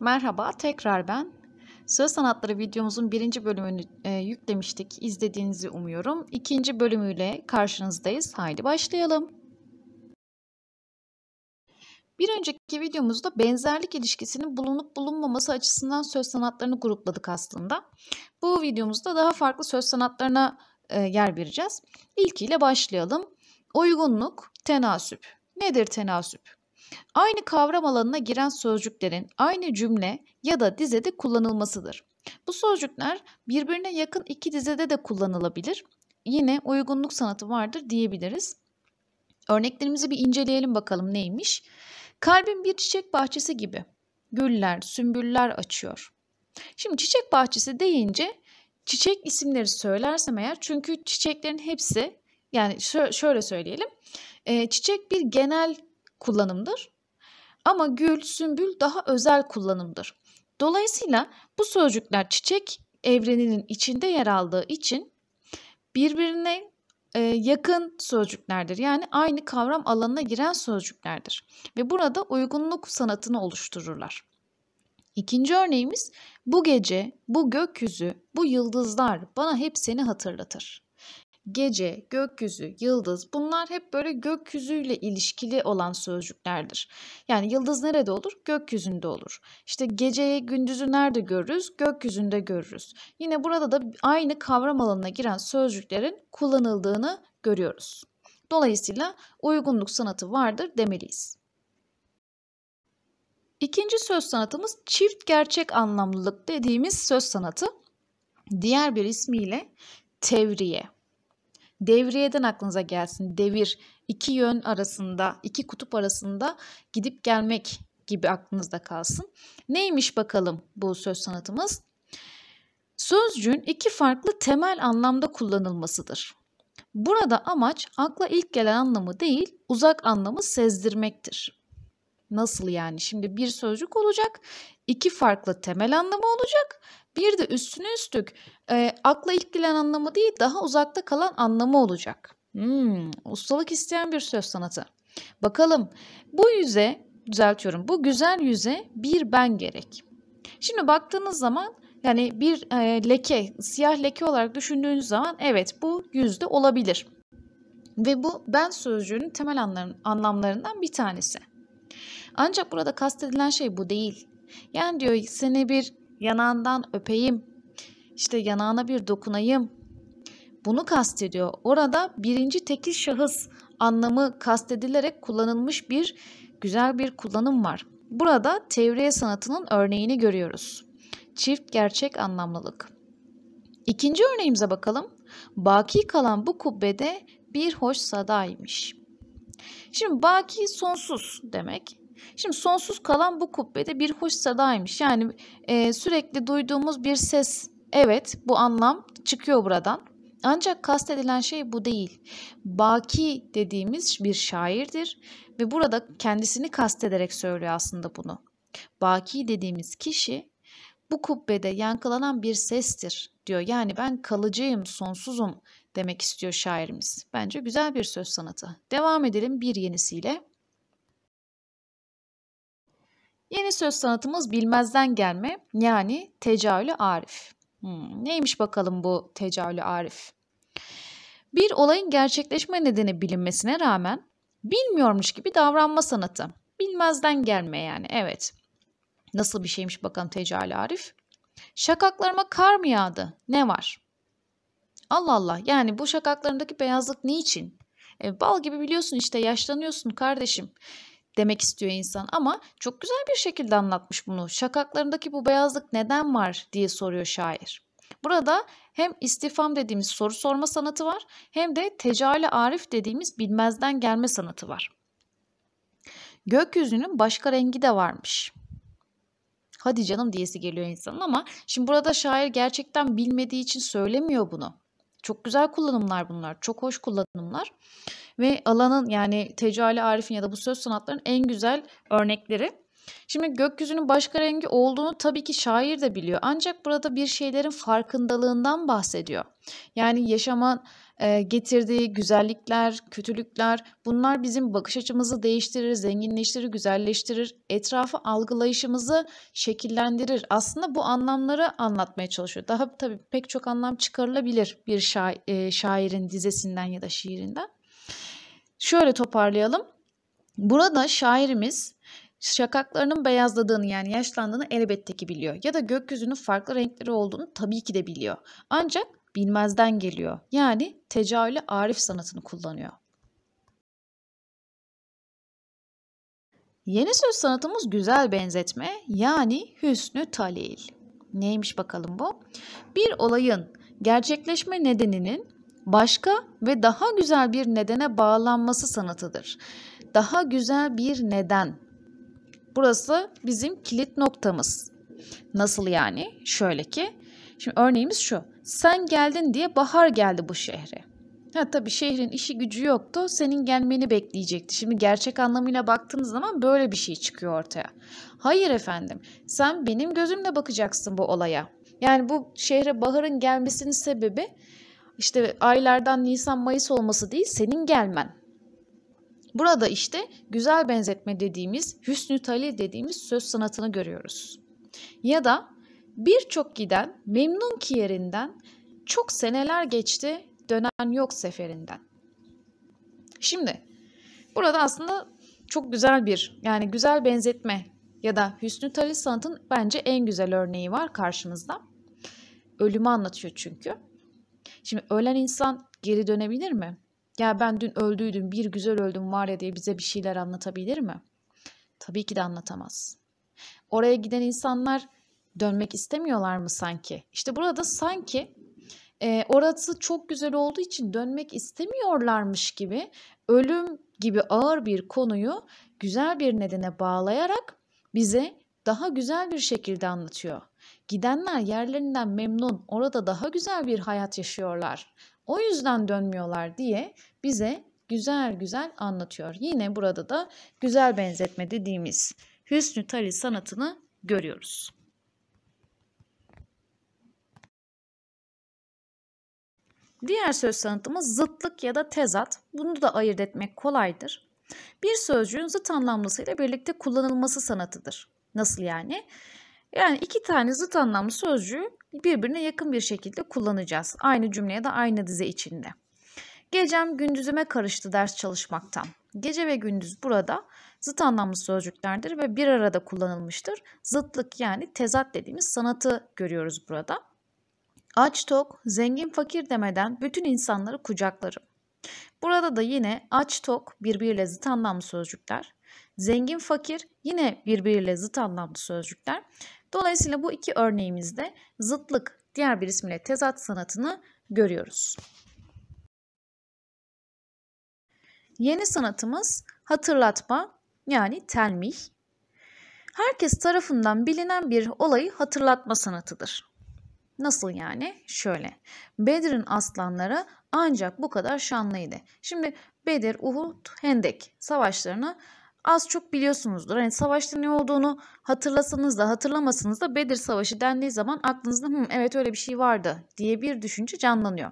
Merhaba, tekrar ben. Sıra Sanatları videomuzun birinci bölümünü e, yüklemiştik. İzlediğinizi umuyorum. İkinci bölümüyle karşınızdayız. Haydi başlayalım. Bir önceki videomuzda benzerlik ilişkisinin bulunup bulunmaması açısından söz sanatlarını grupladık aslında. Bu videomuzda daha farklı söz sanatlarına e, yer vereceğiz. İlkiyle başlayalım. Uygunluk, tenasüp. Nedir tenasüp? Aynı kavram alanına giren sözcüklerin aynı cümle ya da dizede kullanılmasıdır. Bu sözcükler birbirine yakın iki dizede de kullanılabilir. Yine uygunluk sanatı vardır diyebiliriz. Örneklerimizi bir inceleyelim bakalım neymiş. Kalbin bir çiçek bahçesi gibi. Güller, sümbüller açıyor. Şimdi çiçek bahçesi deyince çiçek isimleri söylersem eğer çünkü çiçeklerin hepsi yani şöyle söyleyelim. Çiçek bir genel kullanımdır. Ama gül, sümbül daha özel kullanımdır. Dolayısıyla bu sözcükler çiçek evreninin içinde yer aldığı için birbirine e, yakın sözcüklerdir. Yani aynı kavram alanına giren sözcüklerdir. Ve burada uygunluk sanatını oluştururlar. İkinci örneğimiz bu gece, bu gökyüzü, bu yıldızlar bana hep seni hatırlatır gece, gökyüzü, yıldız bunlar hep böyle gökyüzüyle ilişkili olan sözcüklerdir. Yani yıldız nerede olur? Gökyüzünde olur. İşte geceyi, gündüzü nerede görürüz? Gökyüzünde görürüz. Yine burada da aynı kavram alanına giren sözcüklerin kullanıldığını görüyoruz. Dolayısıyla uygunluk sanatı vardır demeliyiz. İkinci söz sanatımız çift gerçek anlamlılık dediğimiz söz sanatı. Diğer bir ismiyle tevriye. Devriyeden aklınıza gelsin. Devir iki yön arasında, iki kutup arasında gidip gelmek gibi aklınızda kalsın. Neymiş bakalım bu söz sanatımız? Sözcüğün iki farklı temel anlamda kullanılmasıdır. Burada amaç akla ilk gelen anlamı değil, uzak anlamı sezdirmektir. Nasıl yani? Şimdi bir sözcük olacak, iki farklı temel anlamı olacak bir de üstüne üstlük e, akla ilk gelen anlamı değil daha uzakta kalan anlamı olacak. Hmm, ustalık isteyen bir söz sanatı. Bakalım bu yüze düzeltiyorum bu güzel yüze bir ben gerek. Şimdi baktığınız zaman yani bir e, leke siyah leke olarak düşündüğünüz zaman evet bu yüzde olabilir. Ve bu ben sözcüğünün temel anlamlarından bir tanesi. Ancak burada kastedilen şey bu değil. Yani diyor seni bir yanağından öpeyim, işte yanağına bir dokunayım. Bunu kastediyor. Orada birinci tekil şahıs anlamı kastedilerek kullanılmış bir güzel bir kullanım var. Burada tevriye sanatının örneğini görüyoruz. Çift gerçek anlamlılık. İkinci örneğimize bakalım. Baki kalan bu kubbede bir hoş sadaymış. Şimdi baki sonsuz demek. Şimdi sonsuz kalan bu kubbede bir hoş sadaymış. Yani e, sürekli duyduğumuz bir ses. Evet bu anlam çıkıyor buradan. Ancak kastedilen şey bu değil. Baki dediğimiz bir şairdir ve burada kendisini kastederek söylüyor aslında bunu. Baki dediğimiz kişi bu kubbede yankılanan bir sestir diyor. Yani ben kalıcıyım, sonsuzum demek istiyor şairimiz. Bence güzel bir söz sanatı. Devam edelim bir yenisiyle. Yeni söz sanatımız bilmezden gelme yani tecavülü arif. Hmm, neymiş bakalım bu tecavülü arif? Bir olayın gerçekleşme nedeni bilinmesine rağmen bilmiyormuş gibi davranma sanatı. Bilmezden gelme yani evet. Nasıl bir şeymiş bakalım tecavülü arif? Şakaklarıma kar mı yağdı? Ne var? Allah Allah yani bu şakaklarındaki beyazlık niçin? E, bal gibi biliyorsun işte yaşlanıyorsun kardeşim demek istiyor insan ama çok güzel bir şekilde anlatmış bunu. Şakaklarındaki bu beyazlık neden var diye soruyor şair. Burada hem istifam dediğimiz soru sorma sanatı var hem de tecali arif dediğimiz bilmezden gelme sanatı var. Gökyüzünün başka rengi de varmış. Hadi canım diyesi geliyor insanın ama şimdi burada şair gerçekten bilmediği için söylemiyor bunu. Çok güzel kullanımlar bunlar. Çok hoş kullanımlar ve alanın yani Tecali Arif'in ya da bu söz sanatlarının en güzel örnekleri. Şimdi gökyüzünün başka rengi olduğunu tabii ki şair de biliyor. Ancak burada bir şeylerin farkındalığından bahsediyor. Yani yaşama e, getirdiği güzellikler, kötülükler bunlar bizim bakış açımızı değiştirir, zenginleştirir, güzelleştirir, etrafı algılayışımızı şekillendirir. Aslında bu anlamları anlatmaya çalışıyor. Daha tabii pek çok anlam çıkarılabilir bir şai- e, şairin dizesinden ya da şiirinden. Şöyle toparlayalım. Burada şairimiz şakaklarının beyazladığını yani yaşlandığını elbette ki biliyor. Ya da gökyüzünün farklı renkleri olduğunu tabii ki de biliyor. Ancak bilmezden geliyor. Yani tecavüle arif sanatını kullanıyor. Yeni söz sanatımız güzel benzetme yani hüsnü talil. Neymiş bakalım bu? Bir olayın gerçekleşme nedeninin başka ve daha güzel bir nedene bağlanması sanatıdır. Daha güzel bir neden. Burası bizim kilit noktamız. Nasıl yani? Şöyle ki, şimdi örneğimiz şu. Sen geldin diye bahar geldi bu şehre. Ha tabii şehrin işi gücü yoktu. Senin gelmeni bekleyecekti. Şimdi gerçek anlamıyla baktığınız zaman böyle bir şey çıkıyor ortaya. Hayır efendim. Sen benim gözümle bakacaksın bu olaya. Yani bu şehre baharın gelmesinin sebebi işte aylardan Nisan Mayıs olması değil senin gelmen. Burada işte güzel benzetme dediğimiz, hüsnü talil dediğimiz söz sanatını görüyoruz. Ya da birçok giden memnun ki yerinden çok seneler geçti dönen yok seferinden. Şimdi burada aslında çok güzel bir yani güzel benzetme ya da Hüsnü Talil sanatın bence en güzel örneği var karşımızda. Ölümü anlatıyor çünkü. Şimdi ölen insan geri dönebilir mi? Ya ben dün öldüydüm, bir güzel öldüm var ya diye bize bir şeyler anlatabilir mi? Tabii ki de anlatamaz. Oraya giden insanlar dönmek istemiyorlar mı sanki? İşte burada sanki e, orası çok güzel olduğu için dönmek istemiyorlarmış gibi ölüm gibi ağır bir konuyu güzel bir nedene bağlayarak bize daha güzel bir şekilde anlatıyor. Gidenler yerlerinden memnun, orada daha güzel bir hayat yaşıyorlar. O yüzden dönmüyorlar diye bize güzel güzel anlatıyor. Yine burada da güzel benzetme dediğimiz Hüsnü Tali sanatını görüyoruz. Diğer söz sanatımız zıtlık ya da tezat. Bunu da ayırt etmek kolaydır. Bir sözcüğün zıt anlamlısıyla birlikte kullanılması sanatıdır. Nasıl yani? Yani iki tane zıt anlamlı sözcüğü birbirine yakın bir şekilde kullanacağız. Aynı cümleye de aynı dize içinde. Gecem gündüzüme karıştı ders çalışmaktan. Gece ve gündüz burada zıt anlamlı sözcüklerdir ve bir arada kullanılmıştır. Zıtlık yani tezat dediğimiz sanatı görüyoruz burada. Aç tok, zengin fakir demeden bütün insanları kucaklarım. Burada da yine aç tok birbiriyle zıt anlamlı sözcükler. Zengin fakir yine birbiriyle zıt anlamlı sözcükler Dolayısıyla bu iki örneğimizde zıtlık diğer bir isimle tezat sanatını görüyoruz. Yeni sanatımız hatırlatma yani telmih. Herkes tarafından bilinen bir olayı hatırlatma sanatıdır. Nasıl yani? Şöyle. Bedir'in aslanları ancak bu kadar şanlıydı. Şimdi Bedir, Uhud, Hendek savaşlarını az çok biliyorsunuzdur. Hani savaşta ne olduğunu hatırlasanız da hatırlamasanız da Bedir Savaşı dendiği zaman aklınızda Hı, evet öyle bir şey vardı diye bir düşünce canlanıyor.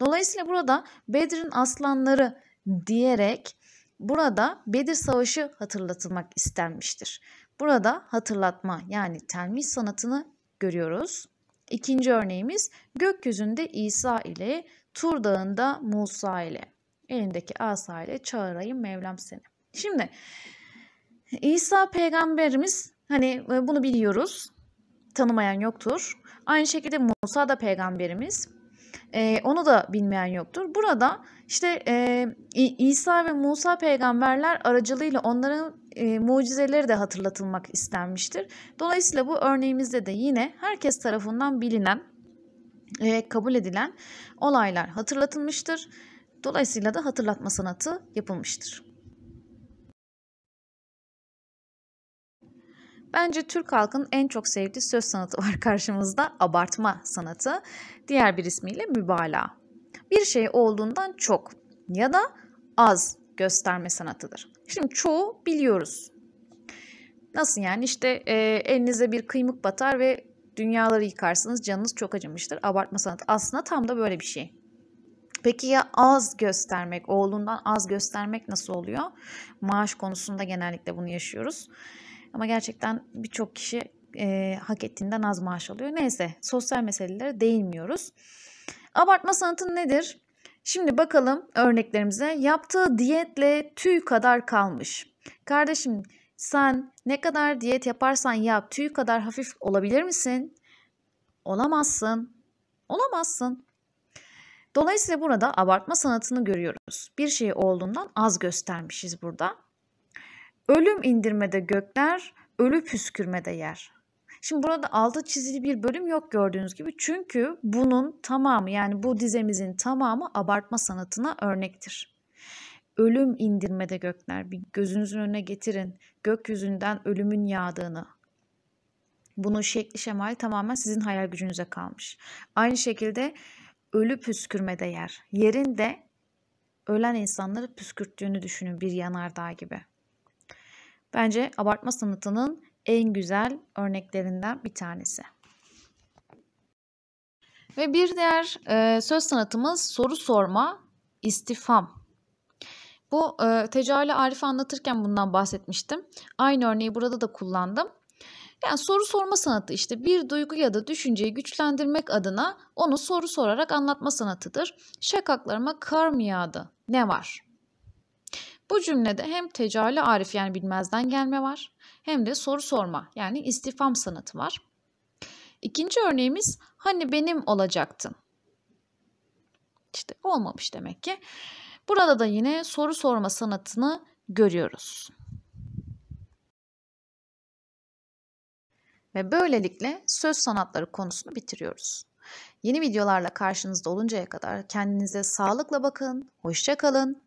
Dolayısıyla burada Bedir'in aslanları diyerek burada Bedir Savaşı hatırlatılmak istenmiştir. Burada hatırlatma yani telmiş sanatını görüyoruz. İkinci örneğimiz gökyüzünde İsa ile Tur Dağı'nda Musa ile elindeki asa ile çağırayım Mevlam seni. Şimdi İsa peygamberimiz hani e, bunu biliyoruz. Tanımayan yoktur. Aynı şekilde Musa da peygamberimiz. Ee, onu da bilmeyen yoktur. Burada işte e, İsa ve Musa peygamberler aracılığıyla onların e, mucizeleri de hatırlatılmak istenmiştir. Dolayısıyla bu örneğimizde de yine herkes tarafından bilinen ve kabul edilen olaylar hatırlatılmıştır. Dolayısıyla da hatırlatma sanatı yapılmıştır. Bence Türk halkın en çok sevdiği söz sanatı var karşımızda abartma sanatı. Diğer bir ismiyle mübalağa. Bir şey olduğundan çok ya da az gösterme sanatıdır. Şimdi çoğu biliyoruz. Nasıl yani işte e, elinize bir kıymık batar ve dünyaları yıkarsınız canınız çok acımıştır. Abartma sanatı aslında tam da böyle bir şey. Peki ya az göstermek, oğlundan az göstermek nasıl oluyor? Maaş konusunda genellikle bunu yaşıyoruz. Ama gerçekten birçok kişi e, hak ettiğinden az maaş alıyor. Neyse sosyal meselelere değinmiyoruz. Abartma sanatı nedir? Şimdi bakalım örneklerimize. Yaptığı diyetle tüy kadar kalmış. Kardeşim sen ne kadar diyet yaparsan yap tüy kadar hafif olabilir misin? Olamazsın. Olamazsın. Dolayısıyla burada abartma sanatını görüyoruz. Bir şeyi olduğundan az göstermişiz burada. Ölüm indirmede gökler, ölü püskürmede yer. Şimdi burada altı çizili bir bölüm yok gördüğünüz gibi. Çünkü bunun tamamı yani bu dizemizin tamamı abartma sanatına örnektir. Ölüm indirmede gökler. Bir gözünüzün önüne getirin. Gökyüzünden ölümün yağdığını. Bunun şekli şemali tamamen sizin hayal gücünüze kalmış. Aynı şekilde ölü püskürmede yer. Yerin de ölen insanları püskürttüğünü düşünün bir yanardağ gibi. Bence abartma sanatının en güzel örneklerinden bir tanesi. Ve bir diğer e, söz sanatımız soru sorma, istifam. Bu e, Tecali Arif'i anlatırken bundan bahsetmiştim. Aynı örneği burada da kullandım. Yani soru sorma sanatı işte bir duygu ya da düşünceyi güçlendirmek adına onu soru sorarak anlatma sanatıdır. Şakaklarıma kar mı yağdı? Ne var? Bu cümlede hem tecali arif yani bilmezden gelme var hem de soru sorma yani istifam sanatı var. İkinci örneğimiz hani benim olacaktın. İşte olmamış demek ki. Burada da yine soru sorma sanatını görüyoruz. Ve böylelikle söz sanatları konusunu bitiriyoruz. Yeni videolarla karşınızda oluncaya kadar kendinize sağlıkla bakın, hoşça kalın,